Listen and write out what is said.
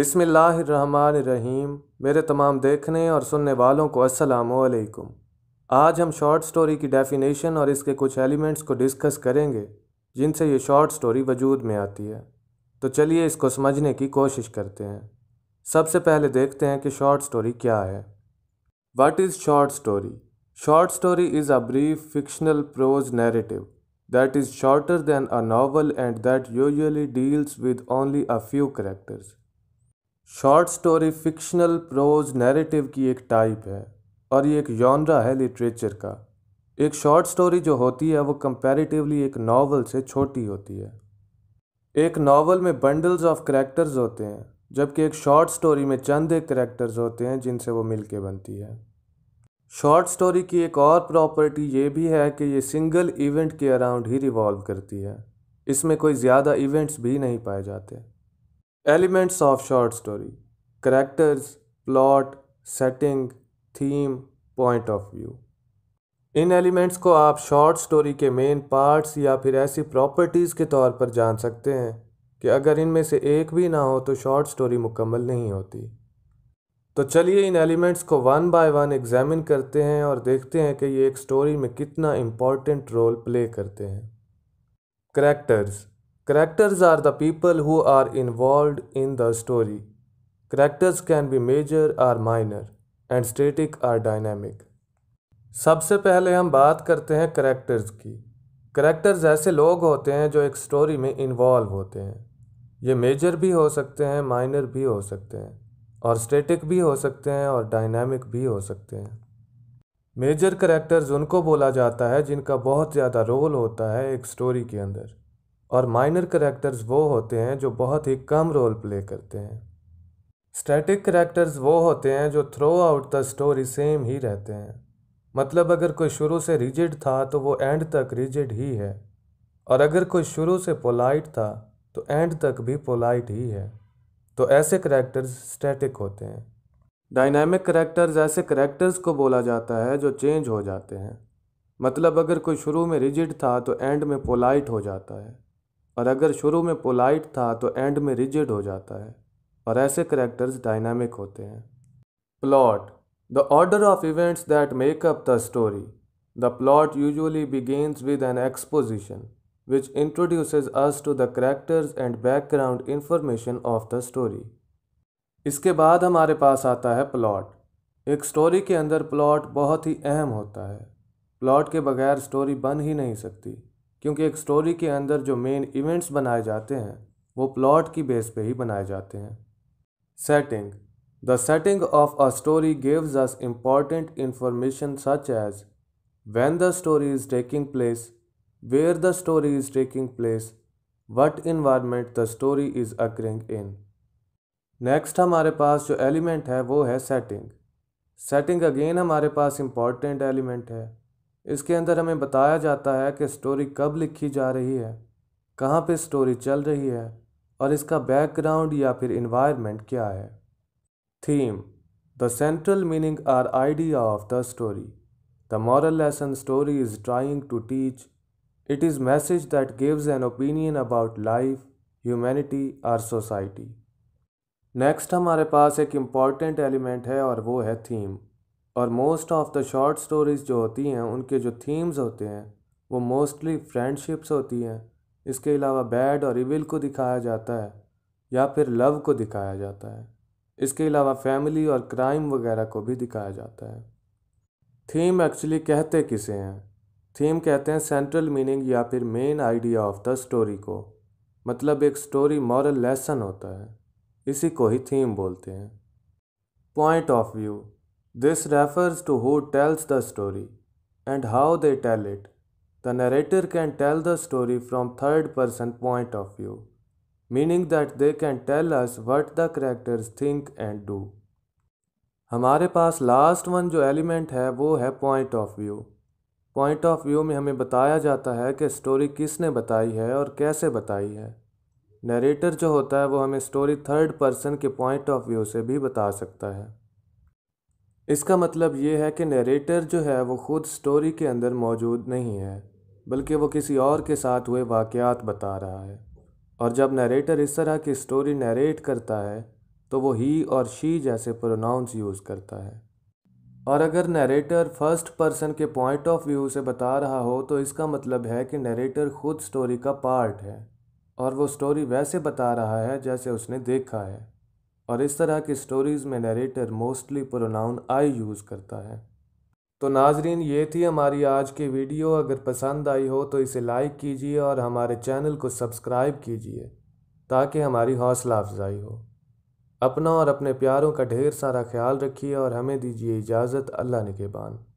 रहीम मेरे तमाम देखने और सुनने वालों को असलकुम आज हम शॉर्ट स्टोरी की डेफिनेशन और इसके कुछ एलिमेंट्स को डिस्कस करेंगे जिनसे ये शॉर्ट स्टोरी वजूद में आती है तो चलिए इसको समझने की कोशिश करते हैं सबसे पहले देखते हैं कि शॉर्ट स्टोरी क्या है what is short story short story is a brief fictional prose narrative that is shorter than a novel and that usually deals with only a few characters short story fictional prose narrative की एक type है और ये एक यौनरा है literature का एक short story जो होती है वो कंपैरेटिवली एक नावल से छोटी होती है एक नावल में बंडल्स ऑफ करेक्टर्स होते हैं जबकि एक शॉर्ट स्टोरी में चंद एक करेक्टर्स होते हैं जिनसे वो मिल बनती है शॉर्ट स्टोरी की एक और प्रॉपर्टी ये भी है कि ये सिंगल इवेंट के अराउंड ही रिवॉल्व करती है इसमें कोई ज़्यादा इवेंट्स भी नहीं पाए जाते elements of short story characters plot setting theme point of view इन एलिमेंट्स को आप शॉर्ट स्टोरी के मेन पार्ट्स या फिर ऐसी प्रॉपर्टीज़ के तौर पर जान सकते हैं कि अगर इनमें से एक भी ना हो तो शॉर्ट स्टोरी मुकम्मल नहीं होती तो चलिए इन एलिमेंट्स को वन बाय वन एग्जामिन करते हैं और देखते हैं कि ये एक स्टोरी में कितना इम्पॉर्टेंट रोल प्ले करते हैं characters Characters are the people who are involved in the story. Characters can be major or minor and static or dynamic. सबसे पहले हम बात करते हैं करैक्टर्स की करैक्टर्स ऐसे लोग होते हैं जो एक स्टोरी में इन्वॉल्व होते हैं ये मेजर भी हो सकते हैं माइनर भी हो सकते हैं और स्टेटिक भी हो सकते हैं और डायनामिक भी हो सकते हैं मेजर करैक्टर्स उनको बोला जाता है जिनका बहुत ज़्यादा रोल होता है एक स्टोरी के अंदर और माइनर करैक्टर्स वो होते हैं जो बहुत ही कम रोल प्ले करते हैं स्टैटिक करैक्टर्स वो होते हैं जो throughout the story same ही रहते हैं मतलब अगर कोई शुरू से रिजिड था तो वो एंड तक रिजिड ही है और अगर कोई शुरू से पोलाइट था तो एंड तक भी पोलाइट ही है तो ऐसे करैक्टर्स स्टैटिक होते हैं डायनामिक करैक्टर्स ऐसे करैक्टर्स को बोला जाता है जो चेंज हो जाते हैं मतलब अगर कोई शुरू में रिजिड था तो एंड में पोलाइट हो जाता है और अगर शुरू में पोलाइट था तो एंड में रिजिड हो जाता है और ऐसे करेक्टर्स डायनामिक होते हैं plot the order of events that make up the story the plot usually begins with an exposition which introduce us to the characters and background information of the story इसके बाद हमारे पास आता है plot एक story के अंदर plot बहुत ही अहम होता है प्लॉट के बगैर स्टोरी बन ही नहीं सकती क्योंकि एक स्टोरी के अंदर जो मेन इवेंट्स बनाए जाते हैं वो प्लॉट की बेस पे ही बनाए जाते हैं setting the setting of a story gives us important information such as when the story is taking place where the story is taking place what environment the story is occurring in next हमारे पास जो element है वो है setting setting again हमारे पास important element है इसके अंदर हमें बताया जाता है कि स्टोरी कब लिखी जा रही है कहाँ पे स्टोरी चल रही है और इसका बैकग्राउंड या फिर इन्वायरमेंट क्या है theme the central meaning or idea of the story the moral lesson story is trying to teach it is message that gives an opinion about life humanity or society next हमारे पास एक important element है और वो है theme और most of the short stories जो होती हैं उनके जो थीम्स होते हैं वो मोस्टली फ्रेंडशिप्स होती हैं इसके अलावा बैड और इविल को दिखाया जाता है या फिर लव को दिखाया जाता है इसके अलावा फैमिली और क्राइम वगैरह को भी दिखाया जाता है थीम एक्चुअली कहते किसे हैं थीम कहते हैं सेंट्रल मीनिंग या फिर main idea of the story को मतलब एक स्टोरी मॉरल लेसन होता है इसी को ही थीम बोलते हैं point of view This refers to who tells the story and how they tell it. The narrator can tell the story from third person point of view, meaning that they can tell us what the characters think and do. हमारे पास last one जो element है वो है point of view point of view में हमें बताया जाता है कि स्टोरी किसने बताई है और कैसे बताई है नरेटर जो होता है वो हमें स्टोरी थर्ड पर्सन के पॉइंट ऑफ व्यू से भी बता सकता है इसका मतलब ये है कि नरेटर जो है वो ख़ुद स्टोरी के अंदर मौजूद नहीं है बल्कि वो किसी और के साथ हुए वाक़ात बता रहा है और जब नरेटर इस तरह की स्टोरी नरेट करता है तो वो ही और शी जैसे प्रोनाउंस यूज़ करता है और अगर नरेटर फर्स्ट पर्सन के पॉइंट ऑफ व्यू से बता रहा हो तो इसका मतलब है कि नरेटर ख़ुद स्टोरी का पार्ट है और वो स्टोरी वैसे बता रहा है जैसे उसने देखा है और इस तरह की स्टोरीज़ में narrator mostly pronoun I use करता है तो नाजरीन ये थी हमारी आज की वीडियो अगर पसंद आई हो तो इसे लाइक कीजिए और हमारे चैनल को सब्सक्राइब कीजिए ताकि हमारी हौसला अफजाई हो अपना और अपने प्यारों का ढेर सारा ख्याल रखिए और हमें दीजिए इजाज़त अल्लाह निगेबान